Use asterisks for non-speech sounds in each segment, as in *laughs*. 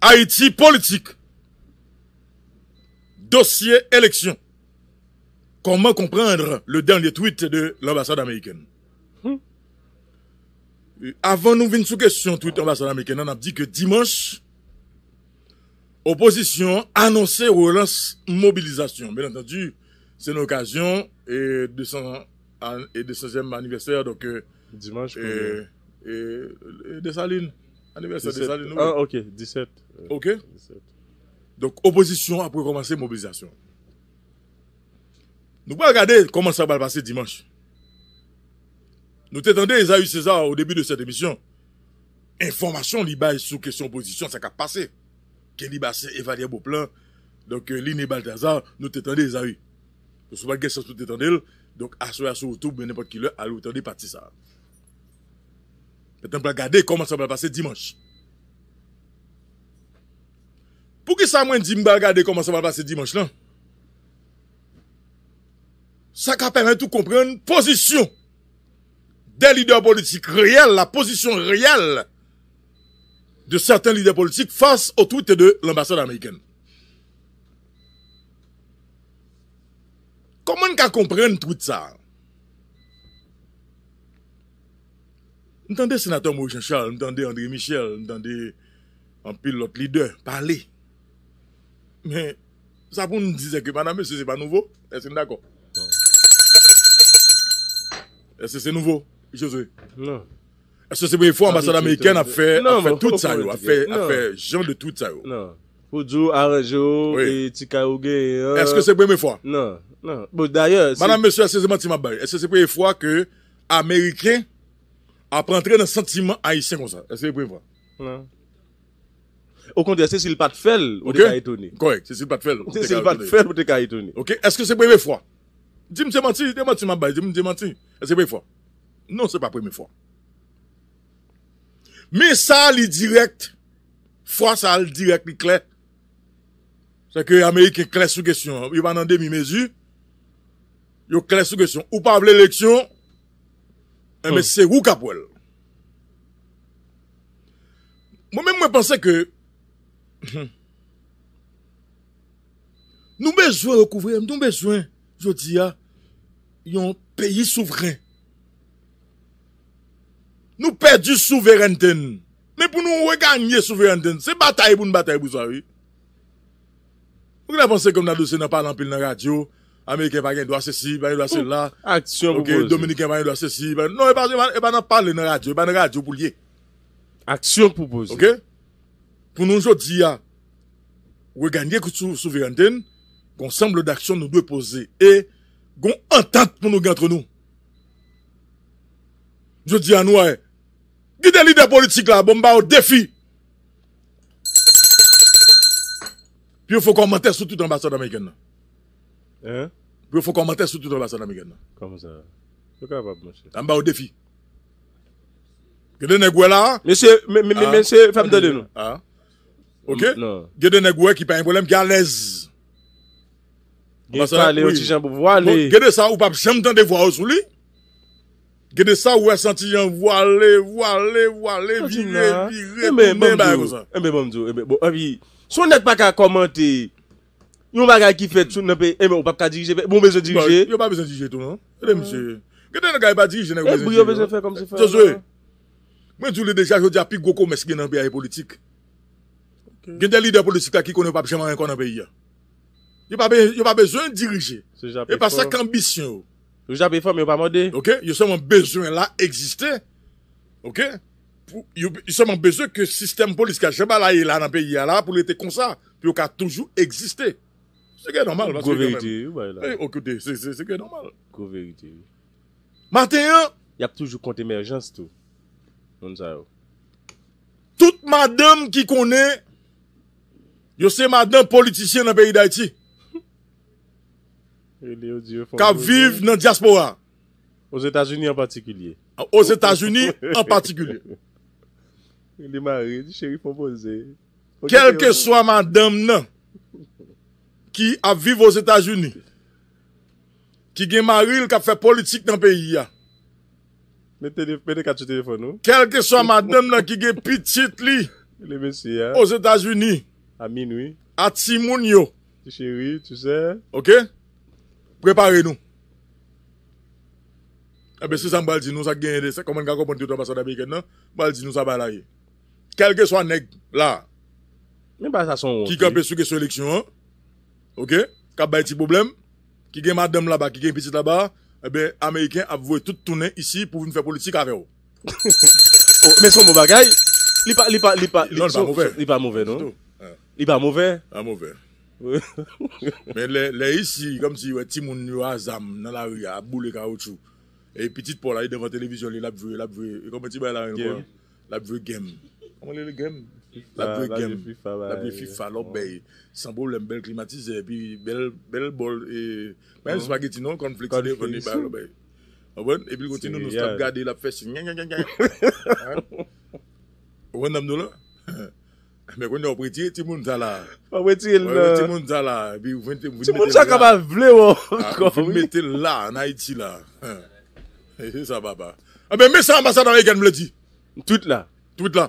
Haïti politique. Dossier élection. Comment comprendre le dernier tweet de l'ambassade américaine hmm. Avant nous venir sous question tweet ambassade américaine, on a dit que dimanche, opposition annonçait relance mobilisation. Bien entendu, c'est une occasion et de son et 16e anniversaire donc euh, dimanche et, et, et, de Saline. Ah, ok, 17. Euh, ok. Donc, opposition a pou komanse mobilizasyon. Nou pou agade koman sa balpase dimanche. Nou te tende Ezaïe César ou debi de sete misyon. Informasyon li baye sou kesyon opposition sa ka pase. Ke li baye se evalye bo plan. Donc, euh, lini balpase Ezaïe, nou te tende Ezaïe. Sou pa gen chans pou te tende el. Donc, aswe aswe ou toube menen pa ki le alou tende pati sa a. Pou ki sa mwen di mba gade koman sa mwen pase dimanche lan, sa ka pwenn tou komprenn posisyon de lider politik reyal, la posisyon reyal de saten lider politik fase ou toute de l'ambasyon Ameriken. Koman ka komprenn toute sa? Mwen tan de senatoren Moujenshal, mwen tan de André Michel, mwen tan non. non. de an pilot leader, parli. Men, sa pou nou dize ke bana mè, se se pa nouvo, se se nou dako? Se se nouvo, Josué? Non. Se se pou y fwa ambasade Amerikèn a fè tout sa yo, a fè jan non. de tout sa yo? Non. Pou djou, a rejou, ti karouge. Euh. Se se pou y mè fwa? Non. Bon, daye, se... Bana mè, se se mè ti mabari, se se pou y fwa ke Amerikèn... après entrer dans le sentiment haïtien comme ça. Est-ce que vous pouvez fois Non. Au contraire, c'est s'il pas de fait, vous êtes étonné. Correct, c'est s'il pas de fait. C'est s'il pas de étonné. Ok, est-ce que c'est la première fois? Dis-moi, c'est menti, c'est menti, ma baille, dis-moi, c'est menti. Est-ce que c'est la première fois? Non, c'est pas la première fois. Mais ça, est direct, fois ça, le direct, est clair C'est que l'Amérique est clair sous question. Il va dans demi-mesure. Il est clair sous question. Ou pas l'élection, Mwen eh, mwen mwen pense ke... Nou bejwen kouvre, nou bejwen... Yo di ya... Yon peyi souveren... Nou pe di souveren ten... Mwen pou nou wè gagne souveren ten... Se bataye pou nou bataye pou sa vi... Mwen mwen mwen pense ke mwen adosye nan palan pil nan radyo... Ameriken vage yon do a se si, vage yon do a se la. Aksyon pou boze. Ok, Dominiken vage yon do a se si, vage yon do a se la. Non, e ba e e nan parle nan radyo, e ba nan radyo pou liye. Aksyon pou boze. Ok, pou nou jodi ya, we ganye koutou souverenten, goun sembl d'aksyon nou do e pose, e goun entente pou nou gen entre nou. Jodi ya nou a e, giden lider politik la, bon ba ou defi. Pi ou fokou mante sou tout ambasade Ameriken nan. Pwè fò komante sou tout an la sana mi gen nan Kama sa Mba ou defi Gede negwe la Mense fèmde de nou Gede negwe ki pè yon bolem galez Gede sa ou pap chèm dan de vwa ou sou li Gede sa ou wè senti jan Wale, wale, wale Bire, bire Mbe bomdou Sou net pa ka komante Mbe Yon bagay ki fet sou nan pe, e eh, men ou pap ka dirije bon bezon dirije. Yo pa bezon dirije tou nan, e mse. Gede nan gay pa dirije nan bezon dirije. E brio bezon fe kom se fe. Se zwe, mwen joule deja jodi api go komes gen nan pe aye politik. Gede lider politik la ki konen pap jaman yon kon nan pe ya. Yo pa bezon dirije. E pa sak ambisyon yo. Yo jape fom yo pa mode. Ok, yo seman bezon la egziste. Ok, yo seman bezon ke sistem politik la jaman la yon nan pe ya la pou lete konsa. Puis il a toujours existé. Se gen normal. Gou verite. Se gen normal. Gou verite. Mate yon. Yap toujou kont emerjans tou. Non zayou. Tout madam ki konen. Yo se madam politisyen nan beyi da iti. Ka viv nan diaspora. Ose tas uni an patikulye. Ose tas uni an patikulye. Yon *laughs* de ma rej di cheri pou boze. Kelke swa madam nan. Ki aviv o Zeta Juni. Ki gen maril ka fe politik nan peyi ya. Mète de katu telefon nou. Kelke so madam la ki gen pitit li. O Zeta Juni. A mi nou. A ti moun yo. Ok. Prepare nou. Ebe eh se san baldi nou sa gen edese. Koman ka kompon ti ou to basa da peyken nan. Baldi nou sa bala ye. Kelke so anek la. Ki gen pesou ke seleksyon an. Ok, kap bay ti problem, ki gen madam la ba, ki gen piti la ba, ebe eh Ameriken ap vwe tout tounen isi pou vin fwe politik ave *laughs* oh, non, non? ah. *laughs* yo. Mè son mou bagay, li pa, li pa, li pa, li pa, li pa mouve non? Li pa mouve? Ha mouve. Mè le, le isi, kom si we ti moun nyo azam nan la vwe, a boule ka wè chou. E piti pou la, yi devan televizyon li, la vwe, la vwe, yi kom beti bay la vwe, la vwe gem. Kwen li le gem? La bwe ah, gem, la bwe FIFA lò bèy. Sambou lèm bel klimatize, pi bel bol e... Mwen spageti non konflikse lèvè ni bèy lò bèy. Awen, epi l'kwote nou nou stav gade la fèsi. Nyan, nyan, nyan, nyan. Owen namdou lò? Mwen kwen yo opreti, ti moun ta la. Owen ti moun ta la. Ti moun ta kaba vle wò. Ti moun te la, naiti la. E se sa baba. Awen, mè sa ambasa nan e gen mle di. Tweet la. Tweet la.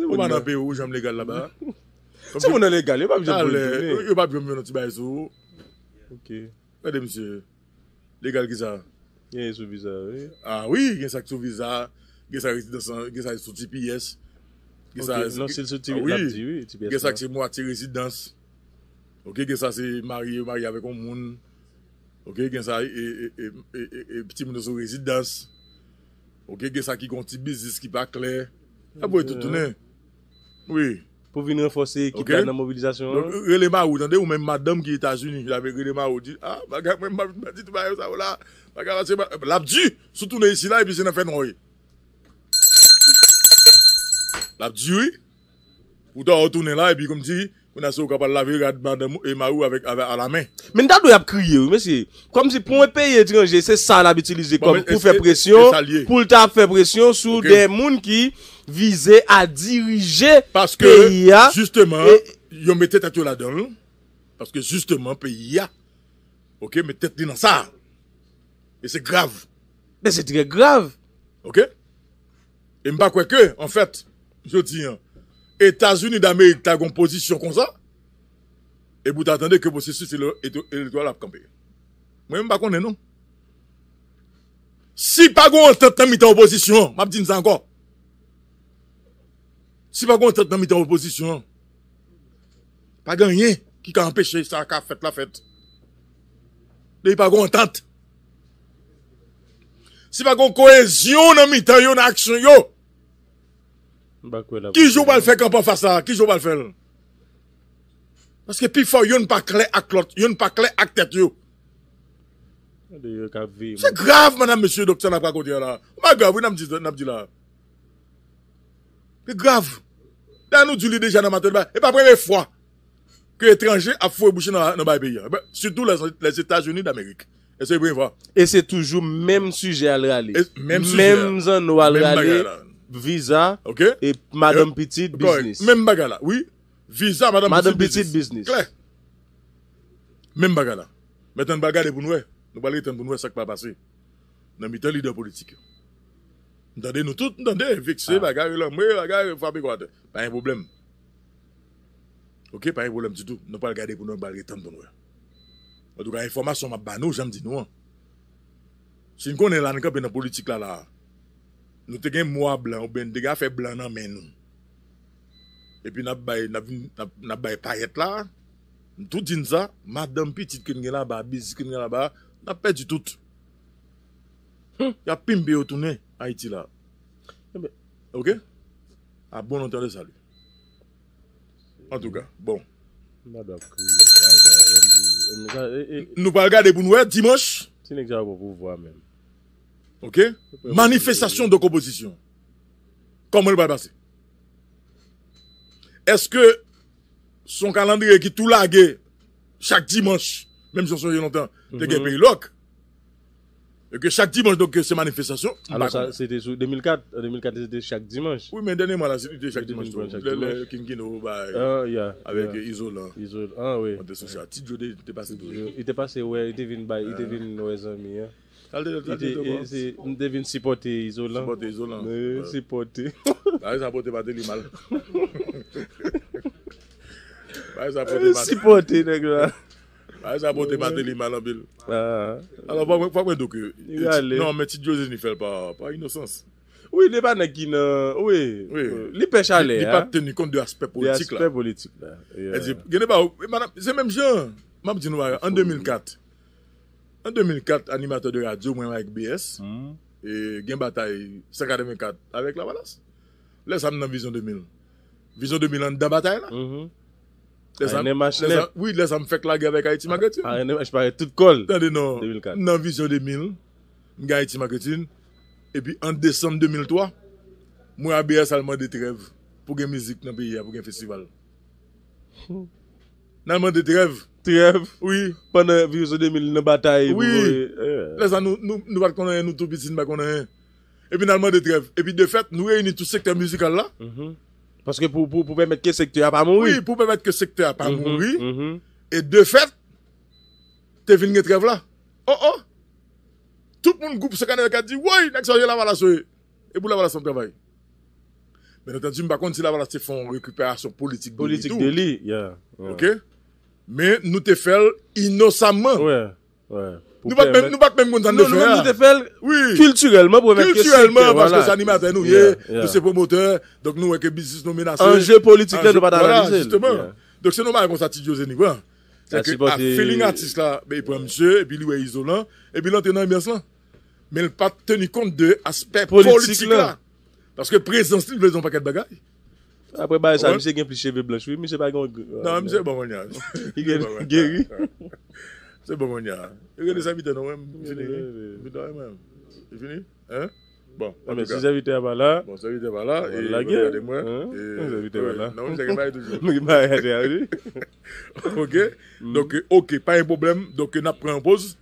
Ou pa nan pe ou, ou janm legal la ba. Se moun an legal, e pa bi janm legal. E pa bi janm legal nan ti bay sou. Pede msye, legal ki sa? Ye sou viza, wey. A, wey, gen sa ki sou viza. Gen sa residansan, gen sa sou TPS. Gen sa... Gen sa ki mou ati residans. Ok, gen sa se mari, mari avek ou moun. Ok, gen sa e... e piti moun sou residans. Ok, gen sa ki konti bizis ki pa kley. Apo e toutounen? Ou e? Po vin renfose ekip dan nan mobilizasyon. Ok, releman ou. Tande ou men madame ki etasyouni. Jave releman ou. Di, a, bagan men madame. Di, tu bayan sa ou la. Bagan la se bagan. La bji! Sou toutounen isi la, epi se nan fè nou e. La bji ou e? Ou to outounen la, epi kom di e? Mwen ase ou kapal lavi radman de mou ema ou avek ala men. Men da doy ap kriye ou, mwen si. Kom si pou mwen peyi etranger, se sal ap itilize bon, kom pou e fe e presyon, pou lta fe presyon sou de moun ki vize a dirije peyi ya. Paske, justeman, yon me tete ato la don, paske justeman peyi ya. Ok, me tete di nan sa. E se grav. E se dire grav. Ok. E mba kweke, an fèt, mwen se di an. Etats-Unis d'Amerik non. ta gon pozisyon kon sa, e bout atende ke posisyon se le etou alap kambye. Mwen mba konnen nou. Si pa gon anten nanmite anpozisyon, map din zanko, si pa gon anten nanmite anpozisyon, pa genyen ki ka anpeche sa ka fet la fet. Dey pa gon anten. Si pa gon koezyon nanmite anyo nan aksyon anyo, Ki jou bal fèk an pa fasa? Ki jou bal fèl? Paske pi fò yon pa kle ak lot Yon pa kle ak tèt yon Se grav manan mèsyè doksan apra koti an la Mè grav yon ap di la Se grav Dan nou djou li dejan an matèl E pa prele fwa Kè etranjè ap fò e bouchè nan bay bi Soutou les Etats-Unis d'Amerik E se brin fwa E se toujou mèm sujè al rali Mèm zan nou al rali Visa e Madame Petit Business. Mèm bagala. Oui. Visa, Madame Petit Business. Madame Petit Business. Kler. Mèm bagala. Mè tan bagale pou noue. Nou pale ten pou noue sak pa pase. Nan mi ten lider politik yo. Ndande nou tout. Ndande. Vixé bagale. Mè bagale. Fabi kwa te. Paye problem. Ok. Paye problem titou. Nou pale gade pou noue pale ten pou noue. Ou tou ka informasyon ma bano. Janm di nou an. Sin konen lanik apen nan politik la la. Nou te gen mwa blan ou bende ge a fe blan nan men nou. E pi na bay payet la. Ntou djinza, madam pitit ki nge la ba, bizit ki nge la ba, na pe di tout. Hmm. Ya pimbe yo toune Haiti la. Eh ok? A bon anteres bon. a li. An touga, bon. Nou pa gade pou nou e, eh, Dimosh? Sine ki ja wakou vwa men. Ok? Manifestasyon do kompozisyon. Koman wèl wèl basè? Eske son kalandre ki tou la ge chak dimanj, mèm janson jè lontan, te mhm. gen pe yi lok? Eke chak dimanj, dok se manifestasyon. Alors sa, se te sou 2004, 2004 se te chak dimanj. Ou men denè mwen la se te chak dimanj. Ou men denè mwen la se te chak dimanj. Awek Izo lò. Ti jò de, ite pase doj. Ite pase, ouè, ite vin wèzè mi, ya. Ndevin e, e, sipote izolan Sipote Parè sa apote badè li mal *laughs* e Sipote Parè sa apote badè li mal ah. Fakwen doke Non men ti diyoze ni fel Pa inosans Li pech ale Li pech ah. teni kont de aspe politik Gen ne pa ou Zemem jen Mabji nou a ya An 2004 An 2004, animato dewa jo mwen wak B.S. E gen batay Saka 2004 avèk la walas Lè sa m nan Vision 2000 Vision 2000 an da batay la Lè sa m fèk la gèvèk A iti ma gètin Tande nan Vision 2000 Mwen gèvèk a iti ma gètin E pi an désem 2003 Mwen a B.S. alman de trev Pou gen mizik nan piya pou gen festival Nan hmm. man de trev Trev, oui. Pwènè, viw se demil, nè batay. Oui, lè zan, nou bat konè, nou tou biti, nou bat konè. E pi nalman de trev. E pi de fèt, nou reyni tout sekte musikal la. Mm-hmm. Foske pou pou pou pèmèt ke sekte apamoui. Oui, pou pou pèmèt ke sekte apamoui. E de fèt, te vil nye trev la. Oh oh, tout moun goup se kanè wè ka di, woy, nèk se wè la valas wè. E pou la valas an travay. Men enten di mba konti la valas te fon reykupè asyon politik deli. Politik deli, yeah. Okè? Men nou te fel inosamman Nou bat men kontan de fèl Non nou te fel kiltüelman Kiltüelman Baske sa ni maten nou ye De se promoteur Anje politikè Donk se nou man yon konsa tidyo zeni A fèli nga tis la Ben yon pou yon msè E bin yon tenan yon msè Men yon pat teni kont de aspek politikè Paske prezans li Vè zon pakèt bagay Apre baye sa, mi se gen plisheve blan chwi, mi se baye gen... Nan, mi se ban mwen nyan. Gye ri? Se ban mwen nyan. Yon gen de sa vitè nan wèm. Vi do wèm wèm. Yon finit? Hè? Bon. Si zavite avan la... Bon, zavite avan la, yon la gen. Yon zavite avan la. Nan, mi se gen baye toujou. Mi se gen baye toujou. Ok? Mm. Donc, ok, pa yon problem. Donc, nan pren en pose.